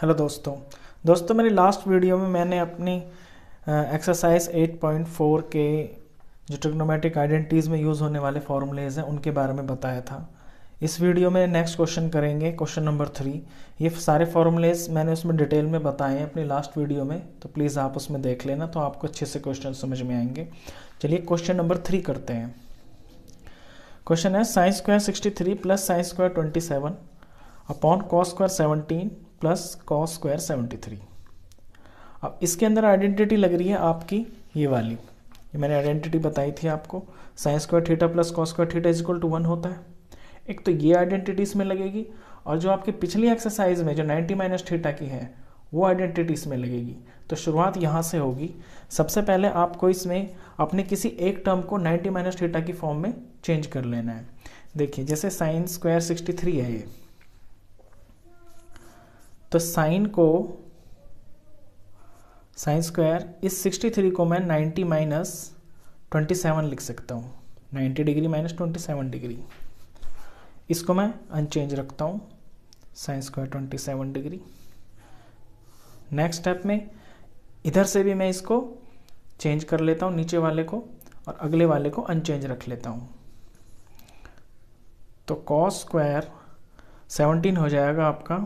hello दोस्तों दोस्तों मेरी लास्ट वीडियो में मैंने अपनी एक्सरसाइज 8.4 के जो ट्रिग्नोमेटिक आइडेंटिटीज़ में यूज़ होने वाले फॉर्मूलेज हैं उनके बारे में बताया था इस वीडियो में नेक्स्ट क्वेश्चन करेंगे क्वेश्चन नंबर थ्री ये सारे फॉर्मूलेज मैंने उसमें डिटेल में बताए हैं अपनी लास्ट वीडियो में तो प्लीज़ आप उसमें देख लेना तो आपको अच्छे से क्वेश्चन समझ में आएंगे चलिए क्वेश्चन नंबर थ्री करते हैं क्वेश्चन है sines square sixty three plus sines square twenty seven upon cos square seventeen plus cos square seventy three अब इसके अंदर आइडेंटिटी लग रही है आपकी ये वाली ये मैंने आइडेंटिटी बताई थी आपको sines square theta plus cos square theta is equal to one होता है एक तो ये आइडेंटिटी इसमें लगेगी और जो आपकी पिछली एक्सरसाइज में जो नाइन्टी माइनस थीटा की है वो आइडेंटिटी इसमें लगेगी तो शुरुआत यहाँ से होगी सबसे पहले आपको इसमें अपने किसी एक टर्म को नाइन्टी माइनस थीटा की फॉर्म में चेंज कर लेना है देखिए जैसे साइंस स्क्वायर थ्री है ये तो साइन को साइन स्क्वायर इस 63 को मैं 90 माइनस ट्वेंटी लिख सकता हूँ 90 डिग्री माइनस ट्वेंटी डिग्री इसको मैं अनचेंज रखता हूँ sine square twenty degree next step में इधर से भी मैं इसको चेंज कर लेता हूँ नीचे वाले को और अगले वाले को अनचेंज रख लेता हूँ तो कॉस स्क्वायर 17 हो जाएगा आपका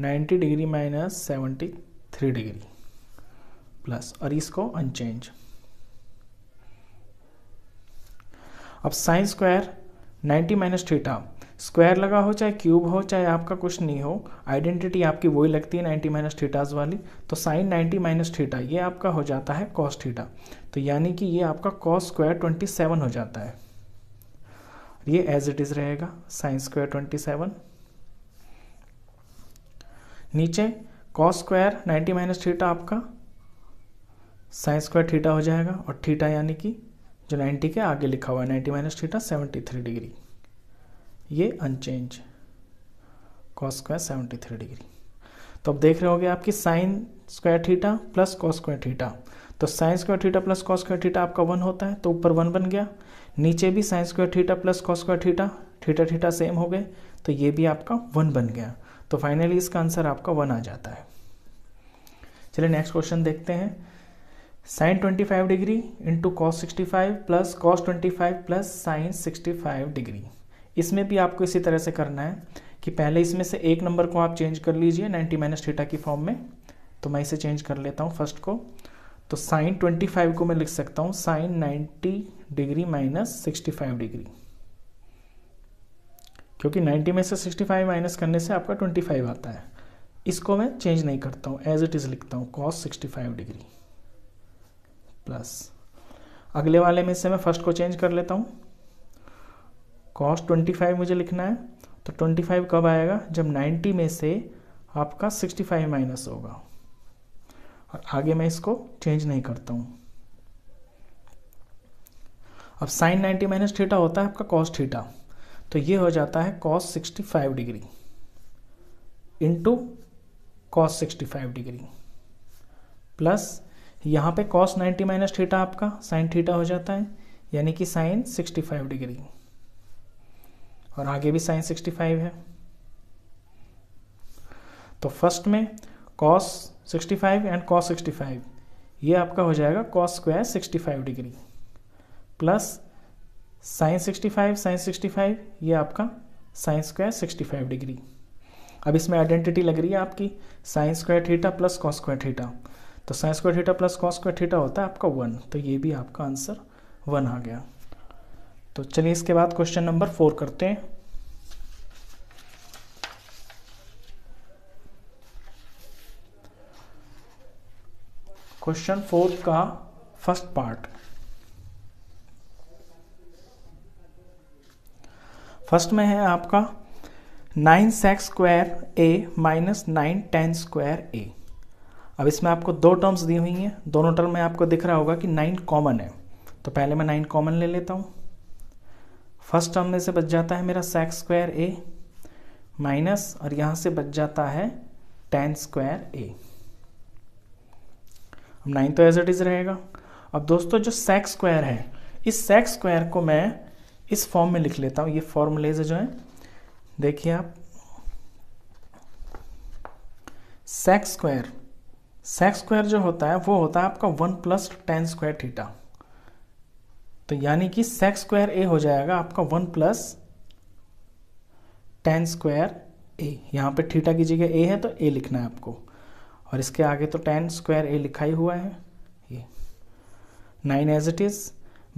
90 degree minus seventy degree plus और इसको अनचेंज अब sine square 90 minus theta square लगा हो चाहे क्यूब हो चाहे आपका कुछ नहीं हो आइडेंटिटी आपकी वही लगती है 90 माइनस थीटाज वाली तो साइन 90 माइनस थीटा ये आपका हो जाता है कॉस थीटा तो यानी कि ये आपका कॉस स्क्वायर 27 हो जाता है ये एज इट इज़ रहेगा साइन स्क्वायर 27 नीचे cos square ninety minus theta आपका साइंस स्क्वायर थीटा हो जाएगा और थीटा यानी कि जो नाइन्टी के आगे लिखा हुआ है ninety minus theta three degree ये unchange cos square seventy three degree तो अब देख रहे होगे आपकी sine square theta plus cos square theta तो sine square theta plus cos square theta आपका वन होता है तो ऊपर वन बन गया नीचे भी sine square theta plus cos square theta theta theta same हो गए तो ये भी आपका वन बन गया तो फाइनली इसका आंसर आपका वन आ जाता है चलिए नेक्स्ट क्वेश्चन देखते हैं sine twenty five degree into cos sixty five plus cos twenty five plus sine sixty five degree इसमें भी आपको इसी तरह से करना है कि पहले इसमें से एक नंबर को आप चेंज कर लीजिए नाइन्टी माइनस थीटा की फॉर्म में तो मैं इसे चेंज कर लेता हूँ फर्स्ट को तो साइन ट्वेंटी फाइव को मैं लिख सकता हूँ sine ninety degree minus sixty five degree क्योंकि 90 में से 65 माइनस करने से आपका 25 आता है इसको मैं चेंज नहीं करता हूँ एज इट इज़ लिखता हूँ कॉस 65 डिग्री प्लस अगले वाले में से मैं फर्स्ट को चेंज कर लेता हूँ कॉस 25 मुझे लिखना है तो 25 कब आएगा जब 90 में से आपका 65 माइनस होगा और आगे मैं इसको चेंज नहीं करता हूँ अब साइन 90 माइनस थीटा होता है आपका कॉस्ट थीटा तो ये हो जाता है cos 65 degree into cos 65 degree plus यहाँ पे कॉस 90 माइनस थीटा आपका साइन थीटा हो जाता है यानी कि साइन 65 डिग्री और आगे भी साइन 65 है तो फर्स्ट में कॉस 65 एंड कॉस 65 ये आपका हो जाएगा cos square 65 degree plus sines sixty five sines sixty five ये आपका sines square sixty five degree अब इसमें आइडेंटिटी लग रही है आपकी sines square theta plus cos square theta तो sines square theta plus cos square theta होता है आपका वन तो ये भी आपका आंसर वन आ गया तो चलिए इसके बाद क्वेश्चन नंबर फोर करते हैं क्वेश्चन फोर का फर्स्ट पार्ट फर्स्ट में है आपका nine secs square A minus nine tan square A अब इसमें आपको दो टर्म्स दी हुई हैं दोनों टर्म में आपको दिख रहा होगा कि नाइन कॉमन है तो पहले मैं नाइन कॉमन ले लेता हूँ फर्स्ट टर्म में से बच जाता है मेरा सेक्स स्क्वायर ए माइनस और यहाँ से बच जाता है टेन स्क्वायर ए अब नाइन तो एज इट इज़ रहेगा अब दोस्तों जो सेक्स स्क्वायर है इस सेक्स स्क्वायर को मैं इस फॉर्म में लिख लेता हूं ये फॉर्मूलेज जो है देखिए आप सेक स्क्वायर सेक स्क्वायर जो होता है वो होता है आपका one plus tan square theta तो यानी कि सेक्स स्क्वायर ए हो जाएगा आपका one plus tan square A यहां पे थीटा की जगह ए है तो ए लिखना है आपको और इसके आगे तो टेन स्क्वायर ए लिखा ही हुआ है ये nine as it is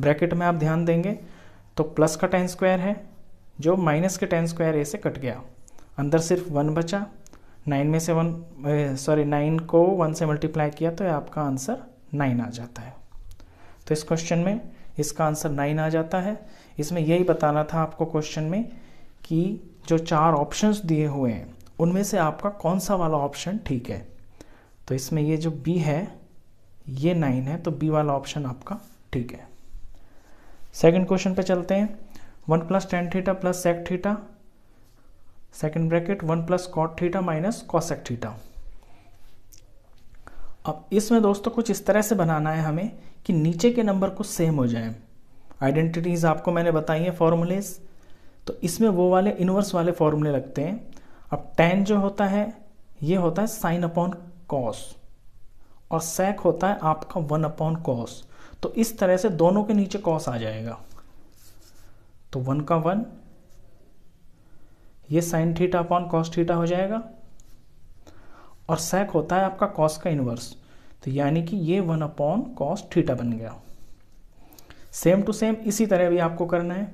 bracket में आप ध्यान देंगे तो प्लस का टेन स्क्वायर है जो माइनस के टेन स्क्वायर ए से कट गया अंदर सिर्फ वन बचा नाइन में से वन सॉरी नाइन को वन से मल्टीप्लाई किया तो आपका आंसर नाइन आ जाता है तो इस क्वेश्चन में इसका आंसर नाइन आ जाता है इसमें यही बताना था आपको क्वेश्चन में कि जो चार ऑप्शंस दिए हुए हैं उनमें से आपका कौन सा वाला ऑप्शन ठीक है तो इसमें ये जो बी है ये नाइन है तो बी वाला ऑप्शन आपका ठीक है सेकंड क्वेश्चन पे चलते हैं one plus tan theta plus sec theta second bracket one plus cot theta minus cosec theta अब इसमें दोस्तों कुछ इस तरह से बनाना है हमें कि नीचे के नंबर को सेम हो जाए आइडेंटिटीज़ आपको मैंने बताई है फॉर्मूलेज तो इसमें वो वाले इनवर्स वाले फॉर्मूले लगते हैं अब टेन जो होता है ये होता है साइन अपॉन कॉस और सेक होता है आपका वन अपॉन कॉस तो इस तरह से दोनों के नीचे कॉस आ जाएगा तो वन का वन ये sine theta upon cos theta हो जाएगा और सेक होता है आपका कॉस का इनवर्स तो यानी कि ये वन अपॉन कॉस थीटा बन गया सेम टू सेम इसी तरह भी आपको करना है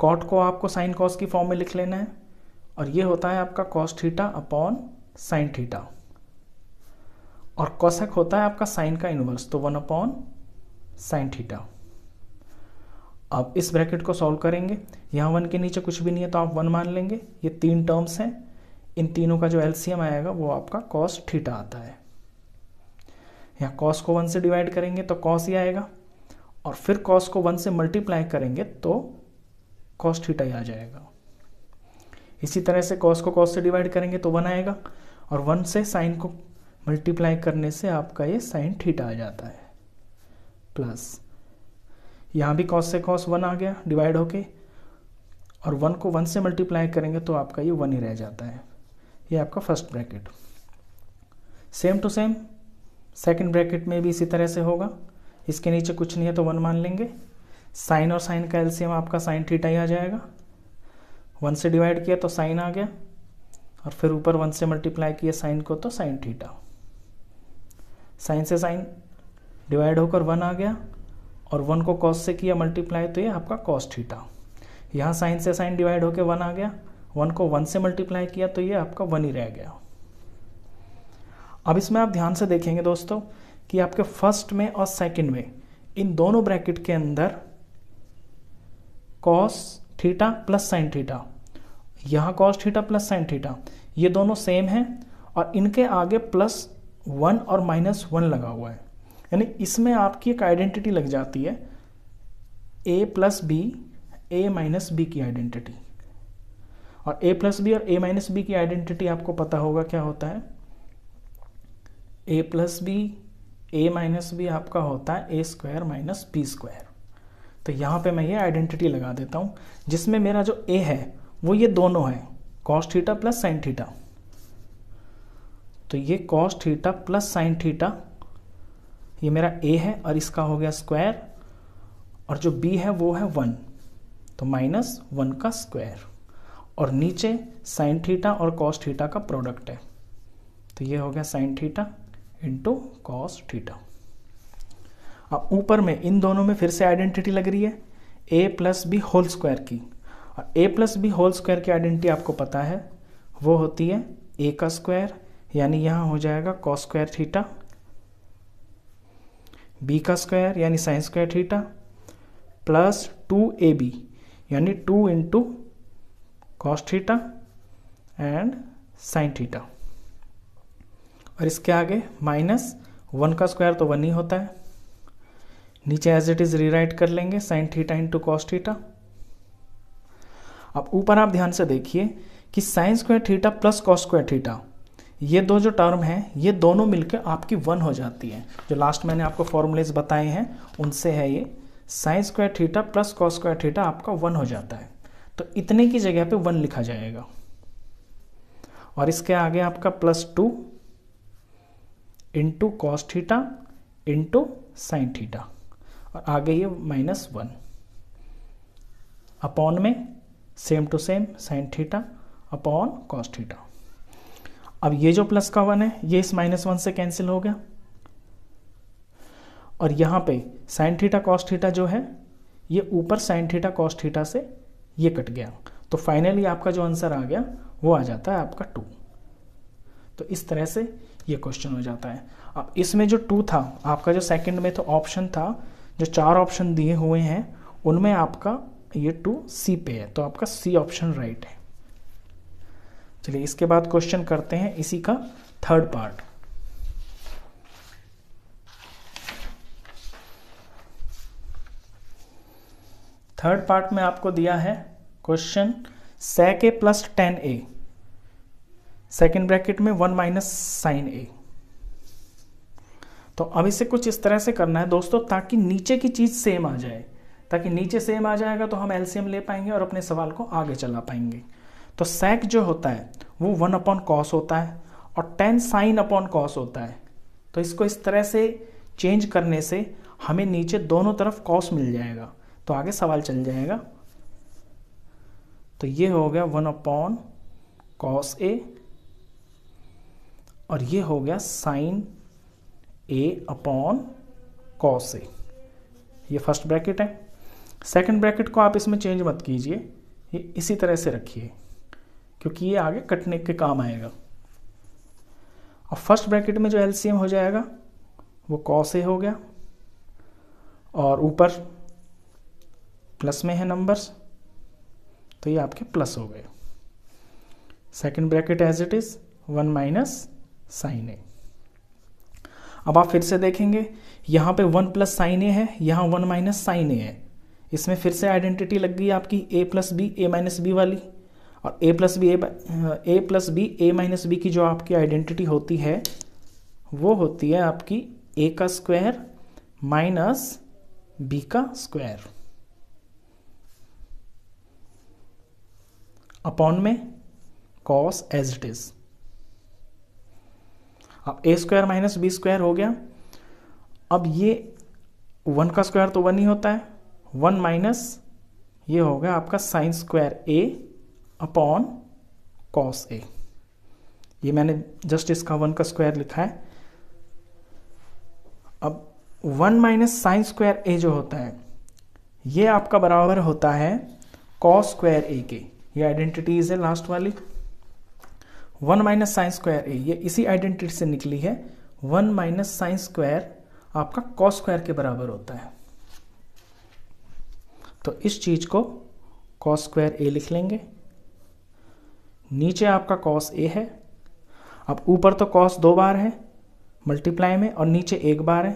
कॉट को आपको साइन कॉस की फॉर्म में लिख लेना है और ये होता है आपका cos theta upon sine theta और कॉसेक होता है आपका साइन का इनवर्स तो वन अपॉन साइन थीटा अब इस ब्रैकेट को सॉल्व करेंगे यहाँ वन के नीचे कुछ भी नहीं है तो आप वन मान लेंगे ये तीन टर्म्स हैं इन तीनों का जो एलसीएम आएगा वो आपका कॉस थीटा आता है यहाँ कॉस को वन से डिवाइड करेंगे तो कॉस ही आएगा और फिर कॉस को वन से मल्टीप्लाई करेंगे तो कॉस थीटा ही आ जाएगा इसी तरह से कॉस को कॉस से डिवाइड करेंगे तो वन आएगा और वन से साइन को मल्टीप्लाई करने से आपका ये साइन थीटा आ जाता है प्लस यहाँ भी कॉस से कॉस वन आ गया डिवाइड होके और वन को वन से मल्टीप्लाई करेंगे तो आपका ये वन ही रह जाता है ये आपका first bracket same to same second bracket में भी इसी तरह से होगा इसके नीचे कुछ नहीं है तो वन मान लेंगे साइन और साइन का एल्सियम आपका साइन थीटा ही आ जाएगा वन से डिवाइड किया तो साइन आ गया और फिर ऊपर वन से मल्टीप्लाई किया साइन को तो साइन थीटा साइन से साइन डिवाइड होकर वन आ गया और वन को कॉस से किया मल्टीप्लाई तो ये आपका कॉस थीटा यहाँ साइन से साइन डिवाइड होकर वन आ गया वन को वन से मल्टीप्लाई किया तो ये आपका वन ही रह गया अब इसमें आप ध्यान से देखेंगे दोस्तों कि आपके फर्स्ट में और सेकंड में इन दोनों ब्रैकेट के अंदर cos theta plus sine theta यहाँ cos theta plus sine theta ये दोनों सेम हैं और इनके आगे प्लस वन और माइनस वन लगा हुआ है यानी इसमें आपकी एक आइडेंटिटी लग जाती है A plus B A minus B की आइडेंटिटी और ए प्लस बी और ए माइनस बी की आइडेंटिटी आपको पता होगा क्या होता है A plus B A minus B आपका होता है A square minus B square तो यहां पे मैं ये आइडेंटिटी लगा देता हूं जिसमें मेरा जो ए है वो ये दोनों है cos theta plus sine theta तो ये cos theta plus sine theta ये मेरा ए है और इसका हो गया स्क्वायर और जो बी है वो है वन तो माइनस वन का स्क्वायर और नीचे साइन थीटा और कॉस थीटा का प्रोडक्ट है तो ये हो गया sine theta into cos theta अब ऊपर में इन दोनों में फिर से आइडेंटिटी लग रही है A plus B whole square की और A plus B whole square की आइडेंटिटी आपको पता है वो होती है ए का स्क्वायर यानी यहाँ हो जाएगा कॉस स्क्वायर थीटा बी का स्क्वायर यानी sine square theta plus two A B यानी two into cos theta and sine theta और इसके आगे माइनस वन का स्क्वायर तो वन ही होता है नीचे एज इट इज़ रीराइट कर लेंगे sine theta into cos theta अब ऊपर आप ध्यान से देखिए कि sine square theta plus cos square theta ये दो जो टर्म हैं ये दोनों मिलकर आपकी वन हो जाती है जो लास्ट मैंने आपको फॉर्मूलेज बताए हैं उनसे है ये sine square theta plus cos square theta आपका वन हो जाता है तो इतने की जगह पे वन लिखा जाएगा और इसके आगे आपका plus two into cos theta into sine theta और आगे ये माइनस वन अपॉन में same to same sine theta upon cos theta अब ये जो प्लस का वन है ये इस माइनस वन से कैंसिल हो गया और यहां पे साइन थीटा कॉस्ट थीटा जो है ये ऊपर साइन थीटा कॉस्ट थीटा से ये कट गया तो फाइनली आपका जो आंसर आ गया वो आ जाता है आपका टू तो इस तरह से ये क्वेश्चन हो जाता है अब इसमें जो टू था आपका जो सेकंड में तो ऑप्शन था जो चार ऑप्शन दिए हुए हैं उनमें आपका ये टू सी पे है तो आपका सी ऑप्शन राइट है चलिए इसके बाद क्वेश्चन करते हैं इसी का थर्ड पार्ट थर्ड पार्ट में आपको दिया है question sec A plus tan A second bracket में वन माइनस साइन ए तो अब इसे कुछ इस तरह से करना है दोस्तों ताकि नीचे की चीज़ सेम आ जाए ताकि नीचे सेम आ जाएगा तो हम एलसीएम ले पाएंगे और अपने सवाल को आगे चला पाएंगे तो sec जो होता है वो वन अपॉन कॉस होता है और टेन साइन अपॉन कॉस होता है तो इसको इस तरह से चेंज करने से हमें नीचे दोनों तरफ कॉस मिल जाएगा तो आगे सवाल चल जाएगा तो ये हो गया वन अपॉन कॉस ए और ये हो गया sine A upon cos A ये फर्स्ट ब्रैकेट है सेकंड ब्रैकेट को आप इसमें चेंज मत कीजिए ये इसी तरह से रखिए क्योंकि ये आगे कटने के काम आएगा और फर्स्ट ब्रैकेट में जो एलसीएम हो जाएगा वो कॉस ए हो गया और ऊपर प्लस में है नंबर्स तो ये आपके प्लस हो गए second bracket as it is one minus sine A अब आप फिर से देखेंगे यहां पे वन प्लस साइन ए है यहां वन माइनस साइन ए है इसमें फिर से आइडेंटिटी लग गई आपकी A plus B A minus B वाली और A plus B A plus B A minus B की जो आपकी आइडेंटिटी होती है वो होती है आपकी ए का स्क्वायर माइनस बी का स्क्वायर अपॉन में कॉस एज इट इज अब A square minus B square हो गया अब ये वन का स्क्वायर तो वन ही होता है वन माइनस ये हो गया आपका sine square A upon cos A ये मैंने जस्ट इसका वन का स्क्वायर लिखा है अब one minus sine square A जो होता है ये आपका बराबर होता है कॉस स्क्वायर ए के ये आइडेंटिटीज है लास्ट वाली one minus sine square A ये इसी आइडेंटिटी से निकली है वन माइनस साइन स्क्वायर आपका कॉस स्क्वायर के बराबर होता है तो इस चीज को कॉस स्क्वायर ए लिख लेंगे नीचे आपका कॉस ए है अब ऊपर तो कॉस दो बार है मल्टीप्लाई में और नीचे एक बार है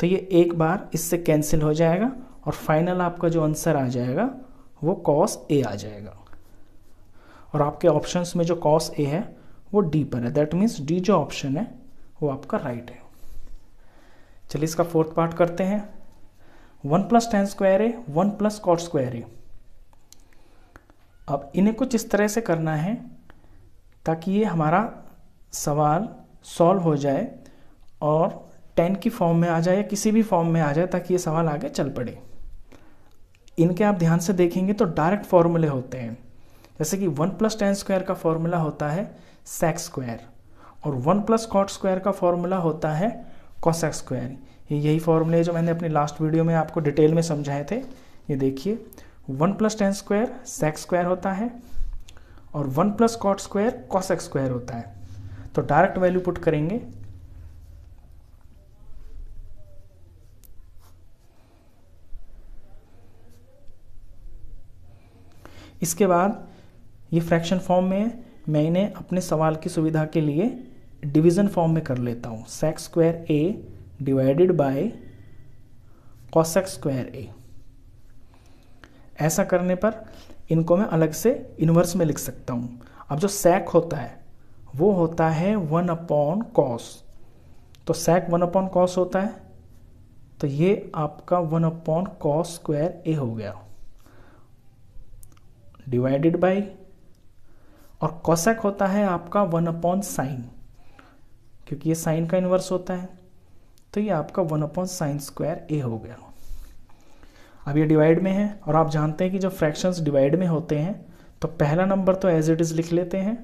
तो ये एक बार इससे कैंसिल हो जाएगा और फाइनल आपका जो आंसर आ जाएगा वो कॉस ए आ जाएगा और आपके ऑप्शंस में जो कॉस ए है वो डी पर है दैट मीन्स डी जो ऑप्शन है वो आपका राइट है चलिए इसका फोर्थ पार्ट करते हैं one plus tan square A one plus cot square A अब इन्हें कुछ इस तरह से करना है ताकि ये हमारा सवाल सॉल्व हो जाए और टेन की फॉर्म में आ जाए या किसी भी फॉर्म में आ जाए ताकि ये सवाल आगे चल पड़े इनके आप ध्यान से देखेंगे तो डायरेक्ट फॉर्मूले होते हैं जैसे कि वन प्लस टेन स्क्वायर का फॉर्मूला होता है सेक्स स्क्वायर और वन प्लस कॉट स्क्वायर का फॉर्मूला होता है कॉसेक्स स्क्वायर यही फॉर्मूले जो मैंने अपनी लास्ट वीडियो में आपको डिटेल में समझाए थे ये देखिए one plus tan square secs square होता है और one plus cot square cosec square होता है तो डायरेक्ट वैल्यू पुट करेंगे इसके बाद ये फ्रैक्शन फॉर्म में है मैं इन्हें अपने सवाल की सुविधा के लिए डिवीज़न फॉर्म में कर लेता हूँ secs square A divided by cosecs square A ऐसा करने पर इनको मैं अलग से इन्वर्स में लिख सकता हूँ अब जो सैक होता है वो होता है वन अपॉन कॉस तो सैक वन अपॉन कॉस होता है तो ये आपका one upon cos square A हो गया डिवाइडेड बाई और कॉसेक होता है आपका वन अपॉन साइन क्योंकि ये साइन का इन्वर्स होता है तो ये आपका one upon sine square A हो गया अब ये डिवाइड में है और आप जानते हैं कि जब फ्रैक्शंस डिवाइड में होते हैं तो पहला नंबर तो एज इट इज़ लिख लेते हैं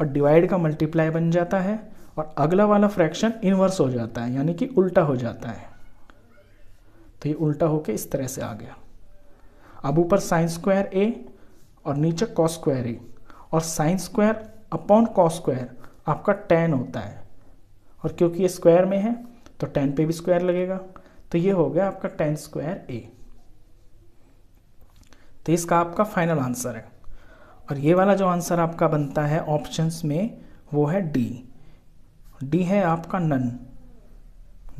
और डिवाइड का मल्टीप्लाई बन जाता है और अगला वाला फ्रैक्शन इन्वर्स हो जाता है यानी कि उल्टा हो जाता है तो ये उल्टा होके इस तरह से आ गया अब ऊपर साइंस स्क्वायर ए और नीचे कॉस स्क्वायर ए और sines square upon cos square आपका टेन होता है और क्योंकि ये स्क्वायर में है तो टेन पे भी स्क्वायर लगेगा तो ये हो गया आपका टेन स्क्वायर ए तो इसका आपका फाइनल आंसर है और ये वाला जो आंसर आपका बनता है ऑप्शंस में वो है डी डी है आपका नन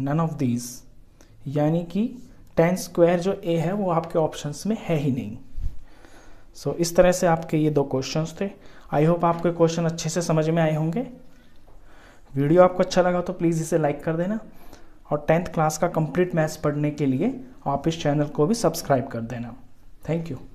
नन ऑफ दीज यानी कि टेन स्क्वायर जो ए है वो आपके ऑप्शंस में है ही नहीं सो so, इस तरह से आपके ये दो क्वेश्चंस थे आई होप आपके क्वेश्चन अच्छे से समझ में आए होंगे वीडियो आपको अच्छा लगा तो प्लीज़ इसे लाइक कर देना और टेंथ क्लास का कंप्लीट मैथ्स पढ़ने के लिए आप इस चैनल को भी सब्सक्राइब कर देना थैंक यू